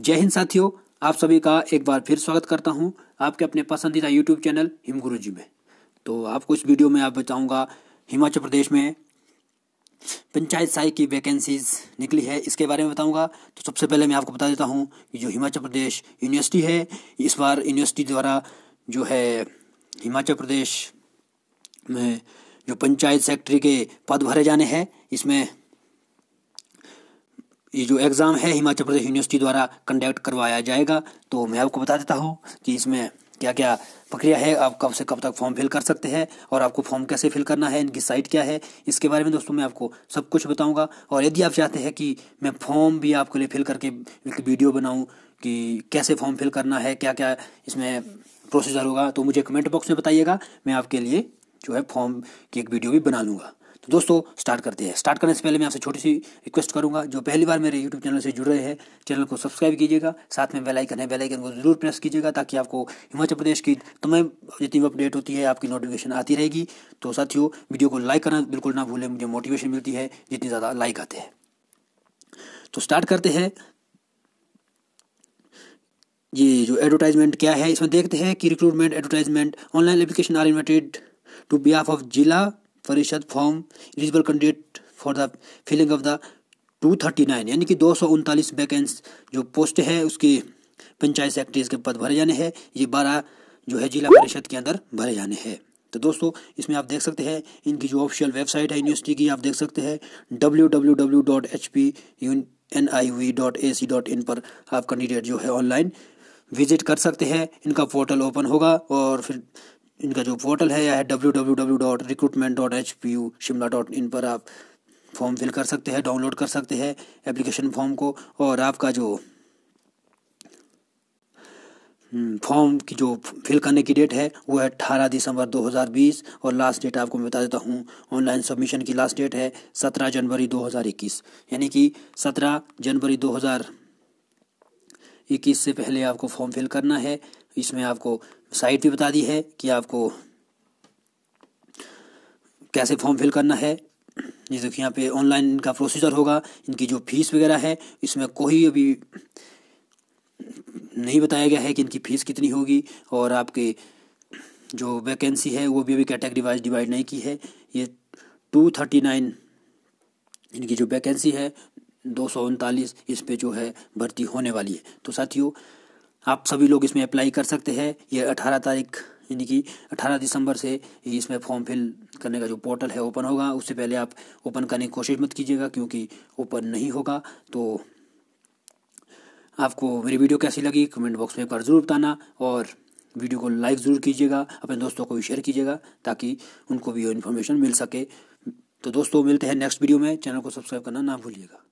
जय हिंद साथियों आप सभी का एक बार फिर स्वागत करता हूं आपके अपने पसंदीदा यूट्यूब चैनल हिम गुरु जी में तो आपको इस वीडियो में आप बताऊंगा हिमाचल प्रदेश में पंचायत साई की वैकेंसीज निकली है इसके बारे में बताऊंगा तो सबसे पहले मैं आपको बता देता हूं कि जो हिमाचल प्रदेश यूनिवर्सिटी है इस बार यूनिवर्सिटी द्वारा जो है हिमाचल प्रदेश में जो पंचायत सेक्रेटरी के पद भरे जाने हैं इसमें ये जो एग्ज़ाम है हिमाचल प्रदेश यूनिवर्सिटी द्वारा कंडक्ट करवाया जाएगा तो मैं आपको बता देता हूँ कि इसमें क्या क्या प्रक्रिया है आप कब से कब तक फॉर्म फिल कर सकते हैं और आपको फॉर्म कैसे फिल करना है इनकी साइट क्या है इसके बारे में दोस्तों मैं आपको सब कुछ बताऊंगा और यदि आप चाहते हैं कि मैं फॉर्म भी आपके लिए फिल करके एक वीडियो बनाऊं कि कैसे फॉर्म फिल करना है क्या क्या इसमें प्रोसीजर होगा तो मुझे कमेंट बॉक्स में बताइएगा मैं आपके लिए जो है फॉर्म की एक वीडियो भी बना लूँगा तो दोस्तों स्टार्ट करते हैं स्टार्ट करने से पहले मैं आपसे छोटी सी रिक्वेस्ट करूंगा जो पहली बार मेरे यूट्यूब चैनल से जुड़ रहे हैं चैनल को सब्सक्राइब कीजिएगा साथ में बेल आइकन है बेल आइकन को जरूर प्रेस कीजिएगा ताकि आपको हिमाचल प्रदेश की तमाम जितनी भी अपडेट होती है आपकी नोटिफिकेशन आती रहेगी तो साथियों वीडियो को लाइक करना बिल्कुल ना भूलें मुझे मोटिवेशन मिलती है जितनी ज़्यादा लाइक आते हैं तो स्टार्ट करते हैं ये जो एडवर्टाइजमेंट क्या है इसमें देखते हैं कि recruitment advertisement online application are invited to जिला of Jila Parishad form eligible candidate for the filling of the 239 यानी कि दो वैकेंस जो पोस्ट है उसके पंचायत सेक्रेटरीज के पद भरे जाने हैं ये बारह जो है जिला परिषद के अंदर भरे जाने हैं तो दोस्तों इसमें आप देख सकते हैं इनकी जो ऑफिशियल वेबसाइट है यूनिवर्सिटी की आप देख सकते हैं W W W dot H P N I V dot A C dot in पर आप कैंडिडेट जो है ऑनलाइन विजिट कर सकते हैं इनका पोर्टल ओपन होगा और फिर इनका जो पोर्टल है या है W W W dot recruitment dot H P U Shimla dot in पर आप फॉर्म फिल कर सकते हैं डाउनलोड कर सकते हैं एप्लीकेशन फॉर्म को और आपका जो फॉर्म हम्म, की जो फिल करने की डेट है वो है अठारह दिसंबर 2020 और लास्ट डेट आपको मैं बता देता हूँ ऑनलाइन सबमिशन की लास्ट डेट है 17 जनवरी 2021 यानी कि 17 जनवरी 2021 से पहले आपको फॉर्म फिल करना है इसमें आपको साइट भी बता दी है कि आपको कैसे फॉर्म फिल करना है ये देखिए यहाँ पे ऑनलाइन इनका प्रोसीजर होगा इनकी जो फीस वगैरह है इसमें कोई अभी नहीं बताया गया है कि इनकी फ़ीस कितनी होगी और आपके जो वैकेंसी है वो भी अभी कैटेगरी वाइज डिवाइड नहीं की है ये टू थर्टी नाइन इनकी जो वैकेंसी है दो सौ उनतालीस इस पर जो है भर्ती होने वाली है तो साथियों आप सभी लोग इसमें अप्लाई कर सकते हैं ये अठारह तारीख यानी कि 18 दिसंबर से इसमें फॉर्म फिल करने का जो पोर्टल है ओपन होगा उससे पहले आप ओपन करने की कोशिश मत कीजिएगा क्योंकि ओपन नहीं होगा तो आपको मेरी वीडियो कैसी लगी कमेंट बॉक्स में एक बार ज़रूर बताना और वीडियो को लाइक ज़रूर कीजिएगा अपने दोस्तों को भी शेयर कीजिएगा ताकि उनको भी ये इन्फॉर्मेशन मिल सके तो दोस्तों मिलते हैं नेक्स्ट वीडियो में चैनल को सब्सक्राइब करना ना भूलिएगा